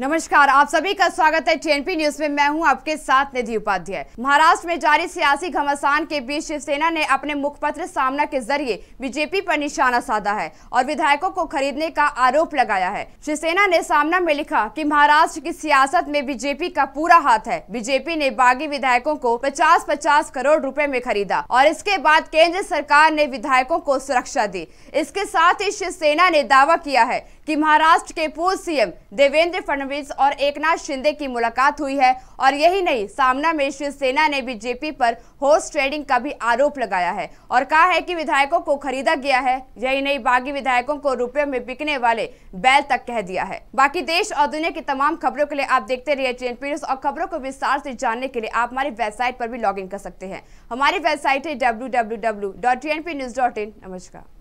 नमस्कार आप सभी का स्वागत है टीएनपी न्यूज में मैं हूं आपके साथ निधि उपाध्याय महाराष्ट्र में जारी सियासी घमासान के बीच शिवसेना ने अपने मुखपत्र सामना के जरिए बीजेपी पर निशाना साधा है और विधायकों को खरीदने का आरोप लगाया है शिवसेना ने सामना में लिखा कि महाराष्ट्र की सियासत में बीजेपी का पूरा हाथ है बीजेपी ने बागी विधायकों को पचास पचास करोड़ रूपए में खरीदा और इसके बाद केंद्र सरकार ने विधायकों को सुरक्षा दी इसके साथ ही शिवसेना ने दावा किया है कि महाराष्ट्र के पूर्व सीएम देवेंद्र फडणवीस और एकनाथ शिंदे की मुलाकात हुई है और यही नहीं सामना में शिवसेना ने बीजेपी पर होस्ट ट्रेडिंग का भी आरोप लगाया है और कहा है कि विधायकों को खरीदा गया है यही नहीं बागी विधायकों को रुपये में बिकने वाले बैल तक कह दिया है बाकी देश और दुनिया की तमाम खबरों के लिए आप देखते रहिए चेन पीरियड्स और खबरों को विस्तार से जानने के लिए आप हमारी वेबसाइट पर भी लॉग कर सकते हैं हमारी वेबसाइट है डब्ल्यू नमस्कार